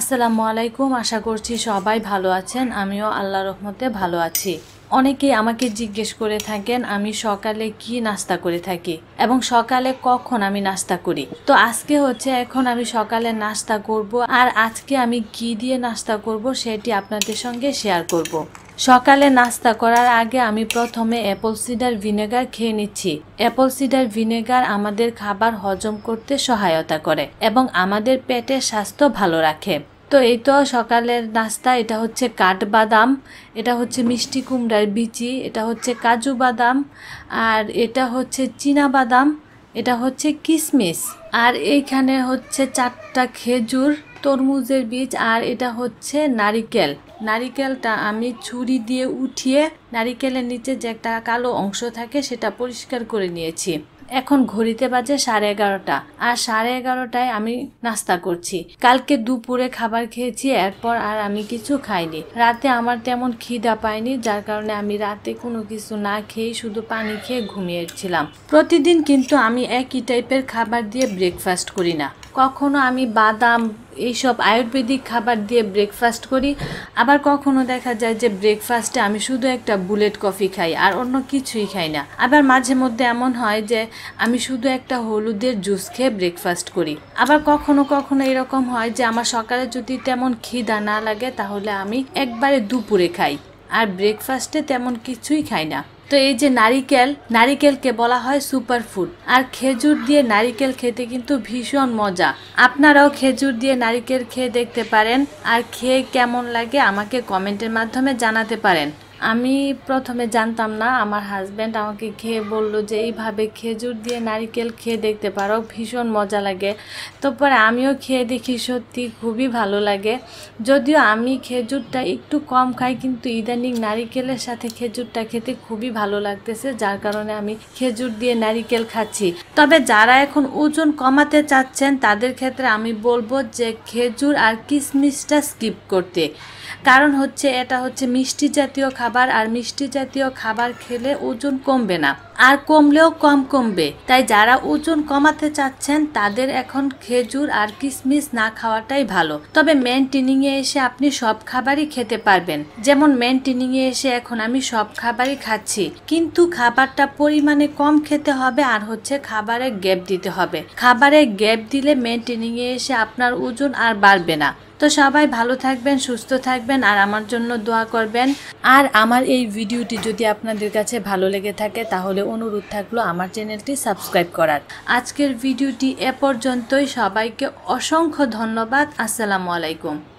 আসসালামু আলাইকুম আশা করছি সবাই ভালো আছেন আমিও আল্লাহ রহমতে ভালো আছি অনেকে আমাকে জিজ্ঞেস করে থাকেন আমি সকালে কি নাস্তা করে থাকি এবং সকালে কখন আমি নাস্তা করি তো আজকে হচ্ছে এখন আমি সকালে নাস্তা করব আর আজকে আমি কি দিয়ে নাস্তা করব সেটি আপনাদের সঙ্গে শেয়ার করব। সকালে নাস্তা করার আগে আমি প্রথমে অ্যাপল সিডার ভিনেগার খেয়ে নিচ্ছি অ্যাপল সিডার ভিনেগার আমাদের খাবার হজম করতে সহায়তা করে এবং আমাদের পেটের স্বাস্থ্য ভালো রাখে তো এই তো সকালের নাস্তা এটা হচ্ছে কাঠবাদাম এটা হচ্ছে মিষ্টি কুমড়ার বিচি এটা হচ্ছে কাজু বাদাম আর এটা হচ্ছে চীনা বাদাম এটা হচ্ছে কিসমিস আর এইখানে হচ্ছে চারটা খেজুর তরমুজের বীজ আর এটা হচ্ছে নারিকেল নারিকেলটা আমি ছুরি দিয়ে উঠিয়ে নারিকেলের নিচে যে একটা কালো অংশ থাকে সেটা পরিষ্কার করে নিয়েছি এখন ঘড়িতে বাজে সাড়ে এগারোটা আর সাড়ে এগারোটায় আমি নাস্তা করছি কালকে দুপুরে খাবার খেয়েছি এরপর আর আমি কিছু খাইনি রাতে আমার তেমন খিদা পাইনি যার কারণে আমি রাতে কোনো কিছু না খেয়ে শুধু পানি খেয়ে ঘুমিয়েছিলাম প্রতিদিন কিন্তু আমি একই টাইপের খাবার দিয়ে ব্রেকফাস্ট করি না কখনো আমি বাদাম এইসব আয়ুর্বেদিক খাবার দিয়ে ব্রেকফাস্ট করি আবার কখনো দেখা যায় যে ব্রেকফাস্টে আমি শুধু একটা বুলেট কফি খাই আর অন্য কিছুই খাই না আবার মাঝে মধ্যে এমন হয় যে আমি শুধু একটা হলুদের জুস খেয়ে ব্রেকফাস্ট করি আবার কখনো কখনো এরকম হয় যে আমার সকালে যদি তেমন খিদা না লাগে তাহলে আমি একবারে দুপুরে খাই আর ব্রেকফাস্টে তেমন কিছুই খাই না তো এই যে নারিকেল নারিকেলকে বলা হয় সুপার ফুড আর খেজুর দিয়ে নারিকেল খেতে কিন্তু ভীষণ মজা আপনারাও খেজুর দিয়ে নারিকেল খেয়ে দেখতে পারেন আর খেয়ে কেমন লাগে আমাকে কমেন্টের মাধ্যমে জানাতে পারেন আমি প্রথমে জানতাম না আমার হাজব্যান্ড আমাকে খেয়ে বলল যে এইভাবে খেজুর দিয়ে নারিকেল খেয়ে দেখতে পারো ভীষণ মজা লাগে তো পরে আমিও খেয়ে দেখি সত্যি খুবই ভালো লাগে যদিও আমি খেজুরটা একটু কম খাই কিন্তু ইদানিং নারিকেলের সাথে খেজুরটা খেতে খুবই ভালো লাগতেছে যার কারণে আমি খেজুর দিয়ে নারিকেল খাচ্ছি তবে যারা এখন ওজন কমাতে চাচ্ছেন তাদের ক্ষেত্রে আমি বলবো যে খেজুর আর কিশমিশটা স্কিপ করতে কারণ হচ্ছে এটা হচ্ছে মিষ্টি জাতীয় খাবার খাবার আর মিষ্টি জাতীয় খাবার খেলে ওজন কমবে না আর কমলেও কম কমবে তাই যারা ওজন কমাতে চাচ্ছেন তাদের এখন খেজুর আর কিশমিশ না খাওয়াটাই ভালো তবে মেনটেনিংয়ে এসে আপনি সব খাবারই খেতে পারবেন যেমন মেনটেনিংয়ে এসে এখন আমি সব খাবারই খাচ্ছি কিন্তু খাবারটা পরিমাণে কম খেতে হবে আর হচ্ছে খাবারে গ্যাপ দিতে হবে খাবারে গ্যাপ দিলে মেনটেনিংয়ে এসে আপনার ওজন আর বাড়বে না তো সবাই ভালো থাকবেন সুস্থ থাকবেন আর আমার জন্য দোয়া করবেন আর আমার এই ভিডিওটি যদি আপনাদের কাছে ভালো লেগে থাকে তাহলে অনুরোধ থাকলো আমার চ্যানেলটি সাবস্ক্রাইব করার আজকের ভিডিওটি এ পর্যন্তই সবাইকে অসংখ্য ধন্যবাদ আসসালামু আলাইকুম